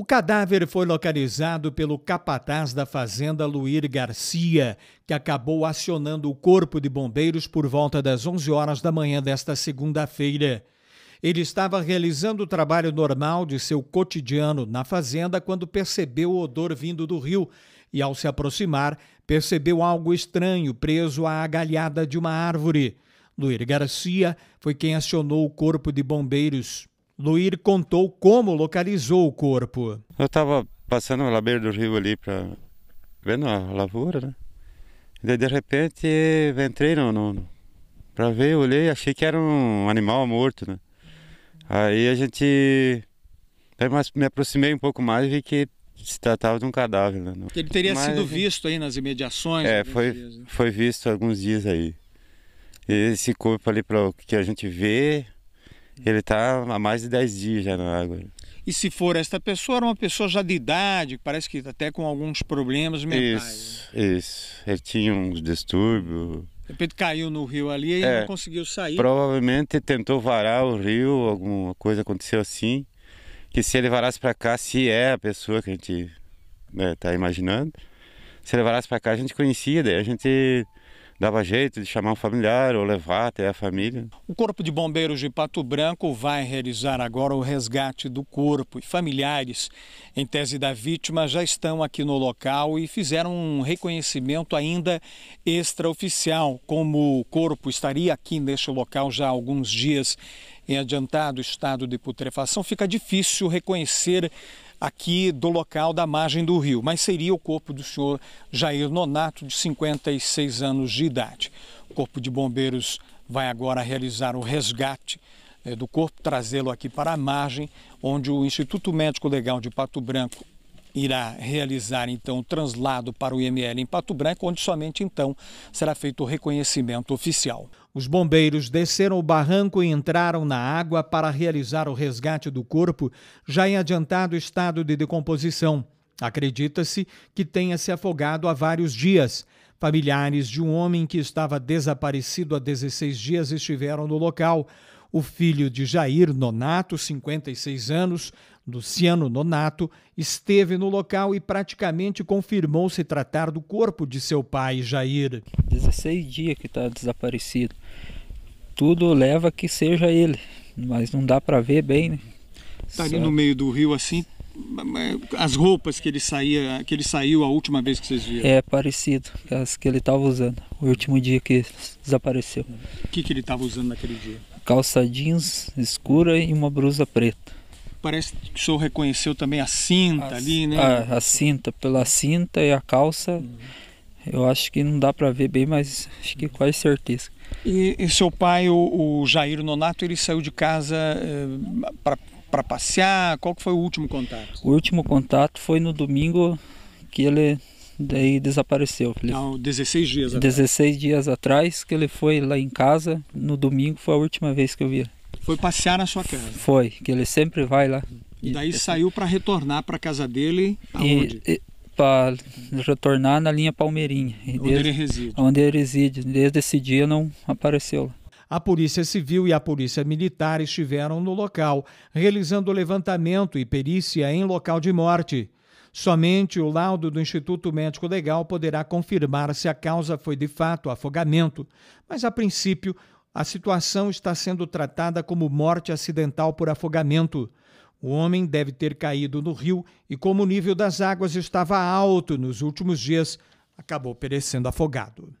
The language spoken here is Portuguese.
O cadáver foi localizado pelo capataz da fazenda Luir Garcia, que acabou acionando o corpo de bombeiros por volta das 11 horas da manhã desta segunda-feira. Ele estava realizando o trabalho normal de seu cotidiano na fazenda quando percebeu o odor vindo do rio e, ao se aproximar, percebeu algo estranho preso à galhada de uma árvore. Luir Garcia foi quem acionou o corpo de bombeiros. Luir contou como localizou o corpo. Eu estava passando pela beira do rio ali, pra... vendo a lavoura, né? E daí, de repente, entrei no, no... para ver, olhei, achei que era um animal morto, né? Aí a gente. Aí me aproximei um pouco mais e vi que se tratava de um cadáver. Né? Ele teria Mas, sido visto aí nas imediações? É, foi, dias, né? foi visto alguns dias aí. E esse corpo ali, para o que a gente vê, ele está há mais de 10 dias já na água. E se for esta pessoa, era uma pessoa já de idade, parece que tá até com alguns problemas mentais. Isso, né? isso. Ele tinha uns distúrbios. De repente caiu no rio ali e é, não conseguiu sair. Provavelmente tentou varar o rio, alguma coisa aconteceu assim. Que se ele varasse para cá, se é a pessoa que a gente está né, tá imaginando, se ele varasse para cá, a gente conhecia, daí a gente dava jeito de chamar um familiar ou levar até a família. O Corpo de Bombeiros de Pato Branco vai realizar agora o resgate do corpo e familiares, em tese da vítima, já estão aqui no local e fizeram um reconhecimento ainda extraoficial, como o corpo estaria aqui neste local já há alguns dias em adiantado estado de putrefação, fica difícil reconhecer aqui do local da margem do rio, mas seria o corpo do senhor Jair Nonato, de 56 anos de idade. O Corpo de Bombeiros vai agora realizar o resgate eh, do corpo, trazê-lo aqui para a margem, onde o Instituto Médico Legal de Pato Branco irá realizar então o translado para o IML em Pato Branco, onde somente então será feito o reconhecimento oficial. Os bombeiros desceram o barranco e entraram na água para realizar o resgate do corpo, já em adiantado estado de decomposição. Acredita-se que tenha se afogado há vários dias. Familiares de um homem que estava desaparecido há 16 dias estiveram no local. O filho de Jair Nonato, 56 anos, Luciano Nonato esteve no local e praticamente confirmou se tratar do corpo de seu pai, Jair. 16 dias que está desaparecido. Tudo leva que seja ele, mas não dá para ver bem. Né? Tá ali no meio do rio assim, as roupas que ele saía, que ele saiu a última vez que vocês viram? É parecido com as que ele estava usando. O último dia que desapareceu. O que, que ele estava usando naquele dia? Calça jeans escura e uma blusa preta parece que o senhor reconheceu também a cinta a, ali, né? A, a, cinta, pela cinta e a calça, uhum. eu acho que não dá para ver bem, mas acho que quase certeza. E, e seu pai, o, o, Jair Nonato, ele saiu de casa eh, para para passear? Qual que foi o último contato? O último contato foi no domingo que ele daí desapareceu. Ele, Não, 16 dias 16 atrás. dias atrás que ele foi lá em casa, no domingo foi a última vez que eu vi ele. Foi passear na sua casa? Foi, que ele sempre vai lá. E daí e, saiu para retornar para casa dele, aonde? E, para retornar na linha Palmeirinha. Onde desde, ele reside. Onde ele reside. Desde esse dia não apareceu lá. A Polícia Civil e a Polícia Militar estiveram no local, realizando levantamento e perícia em local de morte. Somente o laudo do Instituto Médico Legal poderá confirmar se a causa foi de fato afogamento, mas a princípio a situação está sendo tratada como morte acidental por afogamento. O homem deve ter caído no rio e, como o nível das águas estava alto nos últimos dias, acabou perecendo afogado.